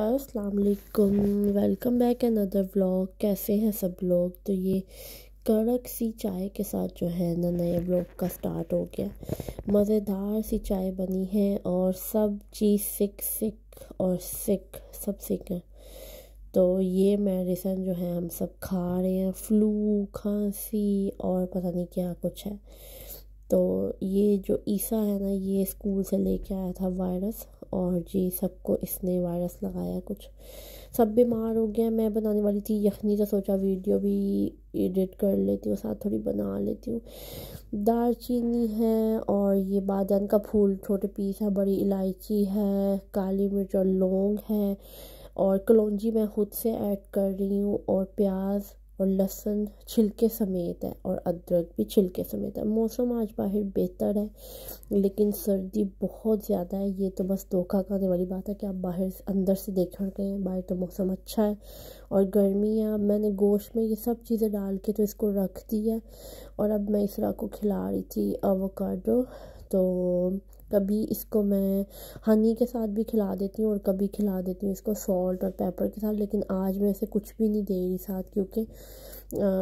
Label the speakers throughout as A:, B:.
A: असलकुम welcome back another vlog कैसे हैं सब लोग तो ये कड़क सी चाय के साथ जो है ना नए व्लॉग का स्टार्ट हो गया मज़ेदार सी चाय बनी है और सब चीज़ सिक सिक और सिक सब सिक है तो ये मेडिसन जो है हम सब खा रहे हैं फ्लू खांसी और पता नहीं क्या कुछ है तो ये जो ईसा है ना ये स्कूल से लेके आया था वायरस और जी सबको इसने वायरस लगाया कुछ सब बीमार हो गया मैं बनाने वाली थी यखनी का सोचा वीडियो भी एडिट कर लेती हूँ साथ थोड़ी बना लेती हूँ दालचीनी है और ये बादन का फूल छोटे पीस है बड़ी इलायची है काली मिर्च और लौंग है और कलौजी मैं खुद से ऐड कर रही हूँ और प्याज और लहसुन छिलके समेत है और अदरक भी छिलके समेत है मौसम आज बाहर बेहतर है लेकिन सर्दी बहुत ज़्यादा है ये तो बस धोखा खाने वाली बात है कि आप बाहर अंदर से देखा हैं बाहर तो मौसम अच्छा है और गर्मी है मैंने गोश्त में ये सब चीज़ें डाल के तो इसको रख दिया और अब मैं रात को खिला रही थी अवोकाडो तो कभी इसको मैं हनी के साथ भी खिला देती हूँ और कभी खिला देती हूँ इसको सॉल्ट और पेपर के साथ लेकिन आज मैं इसे कुछ भी नहीं दे रही साथ क्योंकि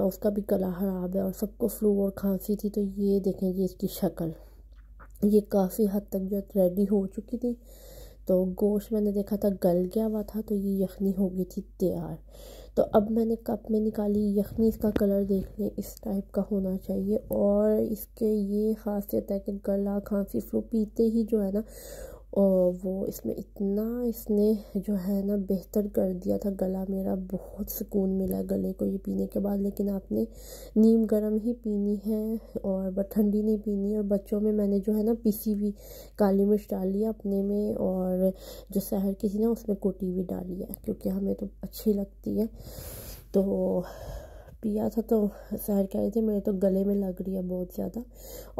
A: उसका भी गला ख़राब है और सबको फ्लू और खांसी थी तो ये देखें ये इसकी शक्ल ये काफ़ी हद तक जो रेडी हो चुकी थी तो गोश्त मैंने देखा था गल गया हुआ था तो ये यखनी हो गई थी तैयार तो अब मैंने कप में निकाली यखनी इसका कलर देख लें इस टाइप का होना चाहिए और इसके ये ख़ासियत है कि गला खांसी फ्लू पीते ही जो है ना और वो इसमें इतना इसने जो है ना बेहतर कर दिया था गला मेरा बहुत सुकून मिला गले को ये पीने के बाद लेकिन आपने नीम गर्म ही पीनी है और बट ठंडी नहीं पीनी और बच्चों में मैंने जो है ना पीसी हुई काली मिर्च डाली है अपने में और जो शहर की थी ना उसमें कोटी भी डाली है क्योंकि हमें तो अच्छी लगती है तो पिया था तो सहर कह रहे थे मेरे तो गले में लग रही है बहुत ज़्यादा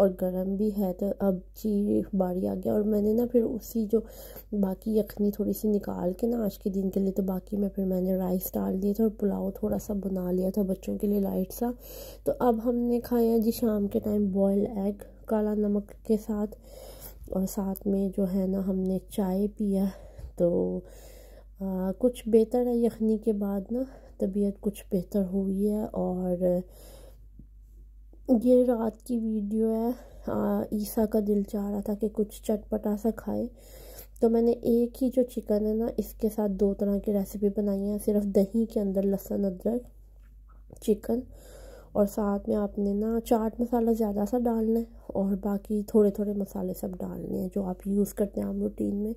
A: और गर्म भी है तो अब जी बारी आ गया और मैंने ना फिर उसी जो बाकी यखनी थोड़ी सी निकाल के ना आज के दिन के लिए तो बाकी में फिर मैंने राइस डाल दिए थे और पुलाव थोड़ा सा बना लिया था बच्चों के लिए लाइट सा तो अब हमने खाया जी शाम के टाइम बॉयल एग काला नमक के साथ और साथ में जो है ना हमने चाय पिया तो आ, कुछ बेहतर है यखनी के बाद ना तबीयत कुछ बेहतर हुई है और ये रात की वीडियो है ईसा का दिल चाह रहा था कि कुछ चटपटा सा खाए तो मैंने एक ही जो चिकन है ना इसके साथ दो तरह की रेसिपी बनाई है सिर्फ दही के अंदर लहसुन अदरक चिकन और साथ में आपने ना चाट मसाला ज़्यादा सा डालना है और बाकी थोड़े थोड़े मसाले सब डालने हैं जो आप यूज़ करते हैं आम रूटीन में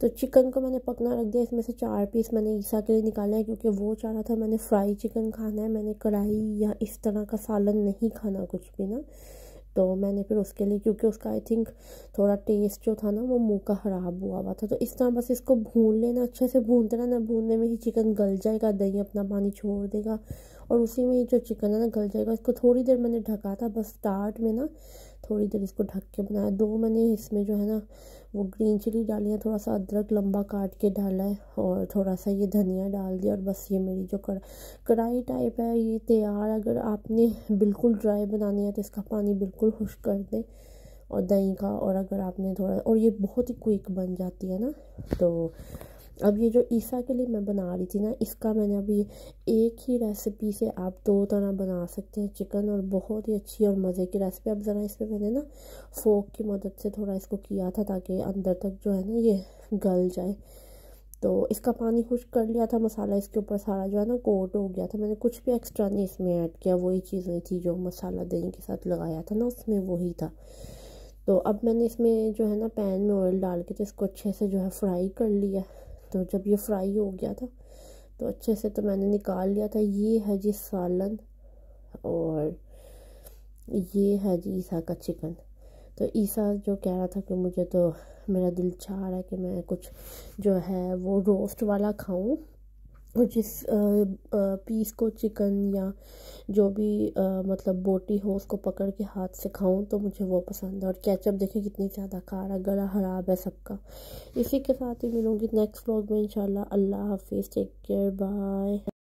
A: तो चिकन को मैंने पकना रख दिया इसमें से चार पीस मैंने ईसा के लिए निकाला है क्योंकि वो चाह रहा था मैंने फ्राई चिकन खाना है मैंने कढ़ाई या इस तरह का सालन नहीं खाना कुछ भी ना तो मैंने फिर उसके लिए क्योंकि उसका आई थिंक थोड़ा टेस्ट जो था ना वो मुँह का ख़राब हुआ हुआ था तो इस तरह बस इसको भून लेना अच्छे से भूनते रहना भूनने में ही चिकन गल जाएगा दही अपना पानी छोड़ देगा और उसी में ही जो चिकन है ना गल जाएगा इसको थोड़ी देर मैंने ढका था बस स्टार्ट में ना थोड़ी देर इसको ढक के बनाया दो मैंने इसमें जो है ना वो ग्रीन चिली डाली है थोड़ा सा अदरक लंबा काट के डाला है और थोड़ा सा ये धनिया डाल दिया और बस ये मेरी जो कड़ा कढ़ाई टाइप है ये तैयार अगर आपने बिल्कुल ड्राई बनानी है तो इसका पानी बिल्कुल खुश कर दें और दही का और अगर आपने थोड़ा और ये बहुत ही क्विक बन जाती है ना तो अब ये जो ईसा के लिए मैं बना रही थी ना इसका मैंने अभी एक ही रेसिपी से आप दो तरह बना सकते हैं चिकन और बहुत ही अच्छी और मज़े की रेसिपी अब ज़रा इसमें मैंने ना फोक की मदद से थोड़ा इसको किया था ताकि अंदर तक जो है ना ये गल जाए तो इसका पानी खुश कर लिया था मसाला इसके ऊपर सारा जो है ना कोट हो गया था मैंने कुछ भी एक्स्ट्रा नहीं इसमें ऐड किया वही चीज़ें थी जो मसाला दही के साथ लगाया था ना उसमें वही था तो अब मैंने इसमें जो है ना पैन में ऑयल डाल के तो इसको अच्छे से जो है फ्राई कर लिया तो जब ये फ्राई हो गया था तो अच्छे से तो मैंने निकाल लिया था ये है जी सालन और ये है जी ईसा का चिकन तो ईसा जो कह रहा था कि मुझे तो मेरा दिल चाह रहा है कि मैं कुछ जो है वो रोस्ट वाला खाऊं और जिस पीस को चिकन या जो भी आ, मतलब बोटी हो उसको पकड़ के हाथ से खाऊं तो मुझे वो पसंद है और कैचअप देखें कितनी ज़्यादा खारा गला ख़राब है सबका इसी के साथ ही मिलूंगी नेक्स्ट व्लॉग में इंशाल्लाह अल्लाह हाफिज़ टेक केयर बाय